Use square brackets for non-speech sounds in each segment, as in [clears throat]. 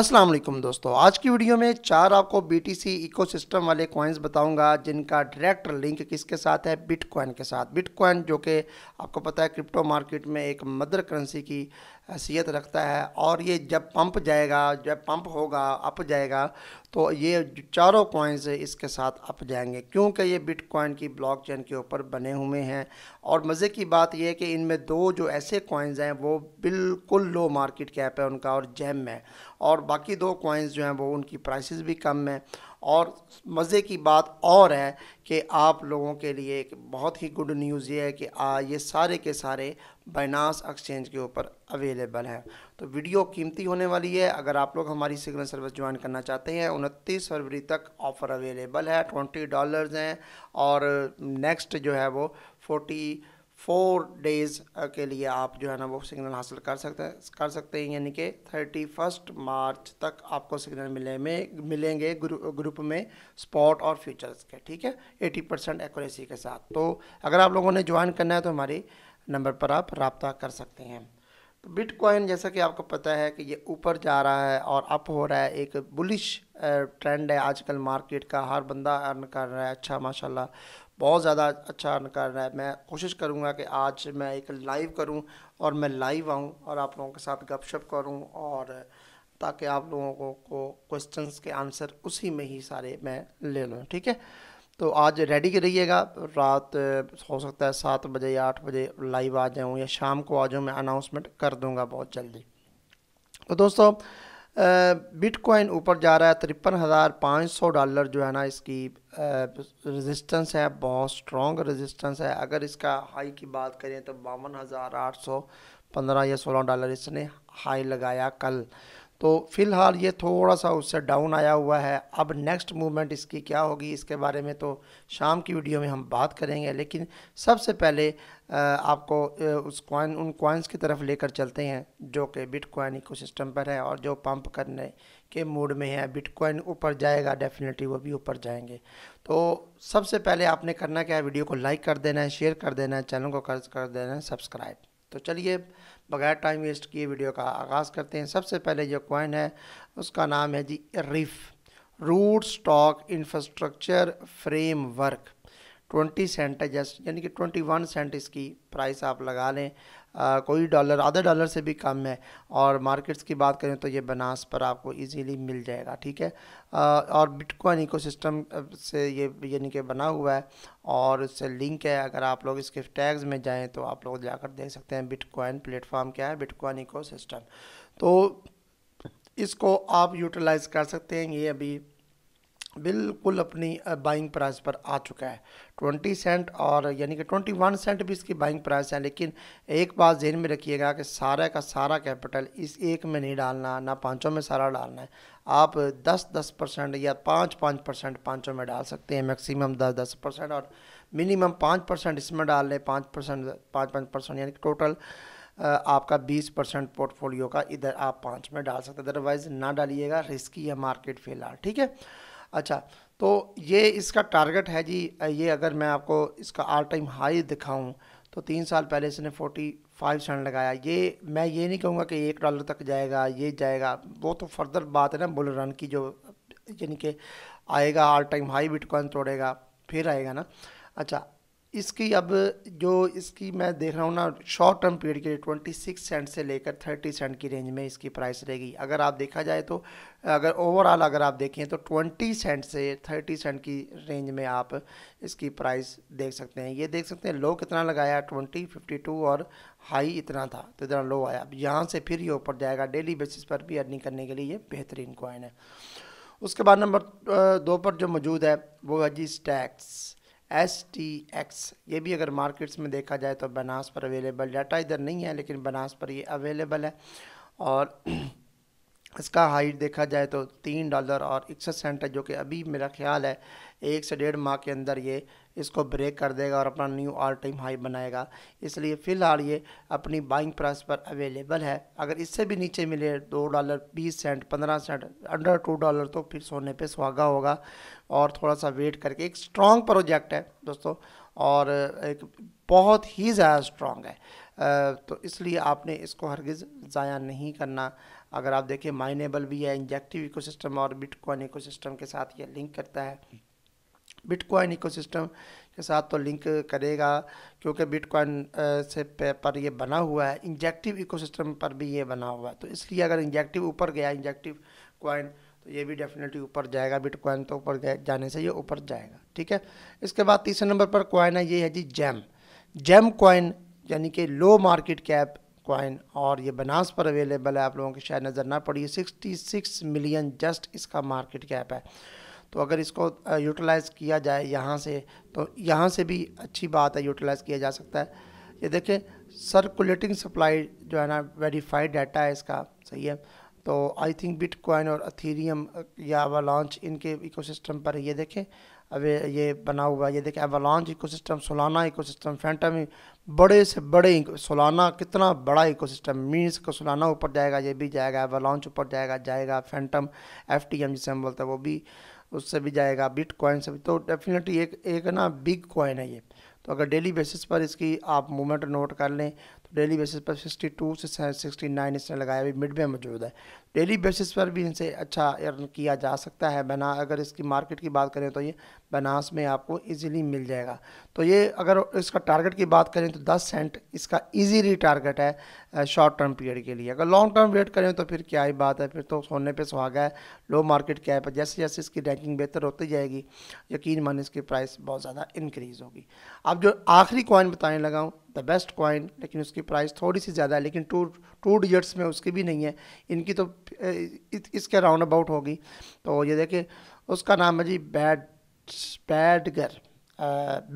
अस्सलाम वालेकुम दोस्तों आज की वीडियो में चार आपको बीटीसी इकोसिस्टम वाले कॉइन्स बताऊंगा जिनका डायरेक्ट लिंक किसके साथ है बिटकॉइन के साथ बिटकॉइन जो कि आपको पता है क्रिप्टो मार्केट में एक मदर करेंसी की हैसियत रखता है और ये जब पंप जाएगा जब पंप होगा अप जाएगा तो ये चारों कॉइन्स इसके साथ अप जाएंगे क्योंकि ये बिटकॉइन की ब्लॉकचेन के ऊपर बने हुए हैं और मज़े की बात यह है कि इनमें दो जो ऐसे कॉइन्स हैं वो बिल्कुल लो मार्केट कैप है उनका और जैम है और बाकी दो कॉइन्स जो हैं वो उनकी प्राइसेस भी कम हैं और मज़े की बात और है कि आप लोगों के लिए एक बहुत ही गुड न्यूज़ ये है कि आ ये सारे के सारे बाइनास एक्सचेंज के ऊपर अवेलेबल है तो वीडियो कीमती होने वाली है अगर आप लोग हमारी सिग्नल सर्विस ज्वाइन करना चाहते हैं उनतीस फरवरी तक ऑफ़र अवेलेबल है ट्वेंटी डॉलर्स हैं और नेक्स्ट जो है वो फोर्टी फोर डेज़ के लिए आप जो है ना वो सिग्नल हासिल कर सकते हैं कर सकते हैं यानी कि थर्टी फर्स्ट मार्च तक आपको सिग्नल मिले में मिलेंगे ग्रुप में स्पॉट और फ्यूचर्स के ठीक है एटी परसेंट एक्यूरेसी के साथ तो अगर आप लोगों ने ज्वाइन करना है तो हमारे नंबर पर आप रबता कर सकते हैं तो बिटकॉइन जैसा कि आपको पता है कि ये ऊपर जा रहा है और अप हो रहा है एक बुलिश ट्रेंड है आजकल मार्केट का हर बंदा अर्न कर रहा है अच्छा माशाल्लाह बहुत ज़्यादा अच्छा अर्न कर रहा है मैं कोशिश करूँगा कि आज मैं एक लाइव करूँ और मैं लाइव आऊँ और आप लोगों के साथ गपशप करूँ और ताकि आप लोगों को क्वेश्चंस के आंसर उसी में ही सारे मैं ले लूँ ठीक है तो आज रेडी रहिएगा रात हो सकता है सात बजे या आठ बजे लाइव आ जाऊँ या शाम को आ जाऊँ मैं अनाउंसमेंट कर दूँगा बहुत जल्दी तो दोस्तों बिटकॉइन ऊपर जा रहा है तिरपन हज़ार पाँच सौ डॉलर जो है ना इसकी रेजिस्टेंस है बहुत स्ट्रॉन्ग रेजिस्टेंस है अगर इसका हाई की बात करें तो बावन हज़ार आठ सौ पंद्रह या सोलह डॉलर इसने हाई लगाया कल तो फ़िलहाल ये थोड़ा सा उससे डाउन आया हुआ है अब नेक्स्ट मूवमेंट इसकी क्या होगी इसके बारे में तो शाम की वीडियो में हम बात करेंगे लेकिन सबसे पहले आपको उस कॉइन उन कॉइन्स की तरफ लेकर चलते हैं जो कि बिटकॉइन इकोसिस्टम पर है और जो पंप करने के मूड में है बिटकॉइन ऊपर जाएगा डेफिनेटली वो भी ऊपर जाएंगे तो सबसे पहले आपने करना क्या है वीडियो को लाइक कर देना है शेयर कर देना है चैनल को कर देना है सब्सक्राइब तो चलिए बगैर टाइम वेस्ट किए वीडियो का आगाज़ करते हैं सबसे पहले जो कॉइन है उसका नाम है जी RIF root stock infrastructure framework twenty cent है जस्ट यानी कि ट्वेंटी वन सेंट इसकी प्राइस आप लगा लें आ, कोई डॉलर आधा डॉलर से भी कम है और मार्केट्स की बात करें तो ये बनास पर आपको इजीली मिल जाएगा ठीक है आ, और बिटकॉइन इकोसिस्टम से ये यानी कि बना हुआ है और इससे लिंक है अगर आप लोग इसके टैग्स में जाएँ तो आप लोग जाकर देख सकते हैं बिटकॉइन प्लेटफॉर्म क्या है बिटकॉइन इकोसिस्टम तो इसको आप यूटिलाइज़ कर सकते हैं ये अभी बिल्कुल अपनी बाइंग प्राइस पर आ चुका है ट्वेंटी सेंट और यानी कि ट्वेंटी वन सेंट भी इसकी बाइंग प्राइस है लेकिन एक बात जहन में रखिएगा कि सारे का सारा कैपिटल इस एक में नहीं डालना ना पाँचों में सारा डालना है आप दस दस परसेंट या पाँच पाँच परसेंट पाँचों में डाल सकते हैं मैक्सिमम दस दस परसेंट और मिनिमम पाँच परसेंट इसमें डाल लें पाँच परसेंट पाँच पाँच परसेंट यानी कि टोटल आपका 20 परसेंट पोर्टफोलियो का इधर आप पाँच में डाल सकते हैं अदरवाइज़ ना डालिएगा रिस्की है मार्केट फेल ठीक है अच्छा तो ये इसका टारगेट है जी ये अगर मैं आपको इसका आल टाइम हाई दिखाऊं तो तीन साल पहले इसने 45 फाइव सेंट लगाया ये मैं ये नहीं कहूँगा कि एक डॉलर तक जाएगा ये जाएगा वो तो फर्दर बात है ना बुल रन की जो यानी कि आएगा आल टाइम हाई बिटकॉइन तोड़ेगा फिर आएगा ना अच्छा इसकी अब जो इसकी मैं देख रहा हूँ ना शॉर्ट टर्म पीरियड के लिए ट्वेंटी सिक्स सेंट से लेकर थर्टी सेंट की रेंज में इसकी प्राइस रहेगी अगर आप देखा जाए तो अगर ओवरऑल अगर आप देखें तो ट्वेंटी सेंट से थर्टी सेंट की रेंज में आप इसकी प्राइस देख सकते हैं ये देख सकते हैं लो कितना लगाया ट्वेंटी फिफ्टी टू और हाई इतना था तो इतना लो आया अब यहाँ से फिर ये ऊपर जाएगा डेली बेसिस पर भी अर्निंग करने के लिए ये बेहतरीन क्वाइन है उसके बाद नंबर दो पर जो मौजूद है वो है जी स्टैक्स एस टी एक्स ये भी अगर मार्केट्स में देखा जाए तो बनास पर अवेलेबल डाटा इधर नहीं है लेकिन बनास पर ये अवेलेबल है और [clears throat] इसका हाइट देखा जाए तो तीन डॉलर और इकसठ सेंट है जो कि अभी मेरा ख्याल है एक से डेढ़ माह के अंदर ये इसको ब्रेक कर देगा और अपना न्यू ऑल टाइम हाई बनाएगा इसलिए फ़िलहाल ये अपनी बाइंग प्राइस पर अवेलेबल है अगर इससे भी नीचे मिले दो डॉलर बीस सेंट पंद्रह सेंट अंडर टू डॉलर तो फिर सोने पे सुहागा होगा और थोड़ा सा वेट करके एक स्ट्रॉन्ग प्रोजेक्ट है दोस्तों और एक बहुत ही ज़्यादा स्ट्रॉन्ग है तो इसलिए आपने इसको हरगिज़ ज़ाया नहीं करना अगर आप देखें माइनेबल भी है इंजेक्टिव इकोसिस्टम और बिटकॉइन इकोसिस्टम के साथ ये लिंक करता है बिटकॉइन इकोसिस्टम के साथ तो लिंक करेगा क्योंकि बिटकॉइन से पर ये बना हुआ है इंजेक्टिव इकोसिस्टम पर भी ये बना हुआ है तो इसलिए अगर इंजेक्टिव ऊपर गया इंजेक्टिव कॉइन तो ये भी डेफिनेटली ऊपर जाएगा बिटकॉइन तो ऊपर जाने से ये ऊपर जाएगा ठीक है इसके बाद तीसरे नंबर पर कॉइन है ये है जी जैम जैम कॉइन यानी कि लो मार्केट कैप कॉइन और ये बनास पर अवेलेबल है आप लोगों की शायद नज़र ना पड़ी सिक्सटी सिक्स मिलियन जस्ट इसका मार्केट कैप है तो अगर इसको यूटिलाइज़ किया जाए यहाँ से तो यहाँ से भी अच्छी बात है यूटिलाइज़ किया जा सकता है ये देखें सर्कुलेटिंग सप्लाई जो है ना वेरीफाइड डाटा है इसका सही है तो आई थिंक बिटकॉइन और अथीरियम या अवलॉन्च इनके इकोसिस्टम पर ये देखें अब ये बना हुआ ये देखें Avalanche ecosystem Solana ecosystem Fantom बड़े से बड़े सोलाना कितना बड़ा इकोसिस्टम मीन्स को सोलाना ऊपर जाएगा ये भी जाएगा अवलॉन्च ऊपर जाएगा जाएगा फैंटम एफ टी एम जिसे हम बोलते हैं वो भी उससे भी जाएगा बिट कॉइन से भी तो डेफिनेटली एक एक ना बिग कॉइन है ये तो अगर डेली बेसिस पर इसकी आप मूवमेंट नोट कर लें डेली बेसिस पर 62 से 69 इसने लगाया अभी मिड में मौजूद है डेली बेसिस पर भी इनसे अच्छा अर्न किया जा सकता है बना अगर इसकी मार्केट की बात करें तो ये बनास में आपको इजीली मिल जाएगा तो ये अगर इसका टारगेट की बात करें तो 10 सेंट इसका इजीली टारगेट है शॉर्ट टर्म पीरियड के लिए अगर लॉन्ग टर्म वेट करें तो फिर क्या ही बात है फिर तो सोने पर सुहागा है लो मार्केट कैप है जैसे जैसे इसकी रैंकिंग बेहतर होती जाएगी यकीन मान इसकी प्राइस बहुत ज़्यादा इंक्रीज़ होगी अब जो आखिरी कॉइन बताने लगाऊँ द बेस्ट कॉइन लेकिन उसकी प्राइस थोड़ी सी ज़्यादा है लेकिन टू टू डिजिट्स में उसकी भी नहीं है इनकी तो इसके राउंड अबाउट होगी तो ये देखिए उसका नाम है जी बैड बैडगर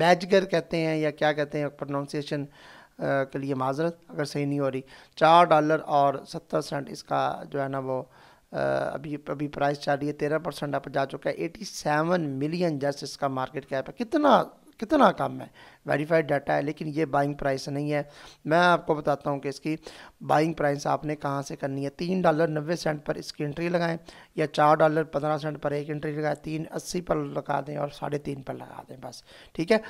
बैजगर कहते हैं या क्या कहते हैं प्रोनाउंसिएशन के लिए माजरत अगर सही नहीं हो रही चार डॉलर और सत्तर सेंट इसका जो है ना वो आ, अभी अभी प्राइस चल रही है तेरह परसेंट आप जा चुका है एटी सेवन मिलियन जस्ट इसका मार्केट कैप है कितना कितना कम है वेरीफाइड डाटा है लेकिन ये बाइंग प्राइस नहीं है मैं आपको बताता हूँ कि इसकी बाइंग प्राइस आपने कहाँ से करनी है तीन डॉलर नब्बे सेंट पर इसकी एंट्री लगाएं या चार डॉलर पंद्रह सेंट पर एक एंट्री लगाएं तीन अस्सी पर लगा दें और साढ़े तीन पर लगा दें बस ठीक है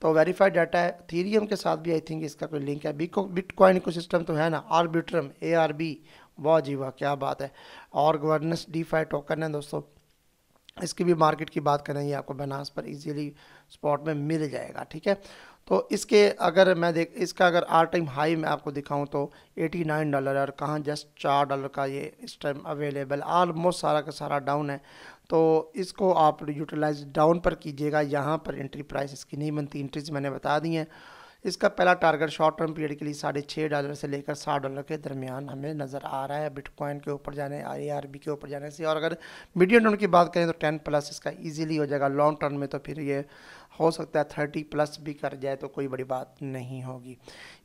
तो वेरीफाइड डाटा है थीरियम के साथ भी आई थिंक इसका कोई लिंक है बिटकॉइन को सिस्टम तो है ना आर्बिट्रम ए वाह जी वाह क्या बात है और गवर्नेंस डी टोकन है दोस्तों इसकी भी मार्केट की बात करें ये आपको बनास पर इजीली स्पॉट में मिल जाएगा ठीक है तो इसके अगर मैं देख इसका अगर आर टाइम हाई मैं आपको दिखाऊं तो 89 डॉलर और कहाँ जस्ट चार डॉलर का ये इस टाइम अवेलेबल आलमोस्ट सारा का सारा डाउन है तो इसको आप यूटिलाइज डाउन पर कीजिएगा यहाँ पर एंट्री प्राइस इसकी नहीं बनती इंट्रीज मैंने बता दी हैं इसका पहला टारगेट शॉर्ट टर्म पीरियड के लिए साढ़े छः डॉलर से लेकर सात डॉलर के दरमियान हमें नज़र आ रहा है बिटकॉइन के ऊपर जाने आर के ऊपर जाने से और अगर मीडियम टर्म की बात करें तो टेन प्लस इसका ईजिली हो जाएगा लॉन्ग टर्म में तो फिर ये हो सकता है थर्टी प्लस भी कर जाए तो कोई बड़ी बात नहीं होगी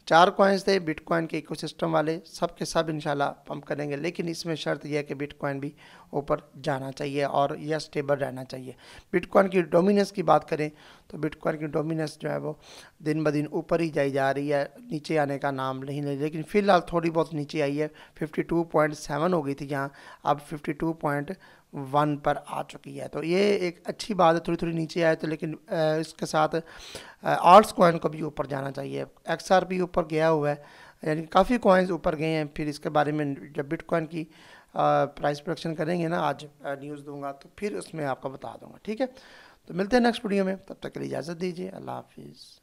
चार कॉइन्स थे बिटकॉइन के इकोसिस्टम वाले सब के सब इंशाल्लाह पंप करेंगे लेकिन इसमें शर्त यह है कि बिटकॉइन भी ऊपर जाना चाहिए और यह स्टेबल रहना चाहिए बिटकॉइन की डोमिनेंस की बात करें तो बिटकॉइन की डोमिनेंस जो है वो दिन ब दिन ऊपर ही जाई जा रही है नीचे आने का नाम नहीं ले लेकिन फ़िलहाल थोड़ी बहुत नीचे आई है फिफ्टी टू पॉइंट सेवन हो गई थी यहाँ अब फिफ्टी टू पॉइंट वन पर आ चुकी है तो ये एक अच्छी बात है थोड़ी थोड़ी नीचे आए तो लेकिन इसके साथ आर्ट्स कॉइन को भी ऊपर जाना चाहिए एक्स आर पी ऊपर गया हुआ है यानी काफ़ी कॉइन्स ऊपर गए हैं फिर इसके बारे में जब बिटकॉइन की प्राइस प्रोडक्शन करेंगे ना आज न्यूज़ दूंगा तो फिर उसमें आपको बता दूंगा ठीक है तो मिलते हैं नेक्स्ट वीडियो में तब तक के लिए इजाज़त दीजिए अल्लाह हाफिज़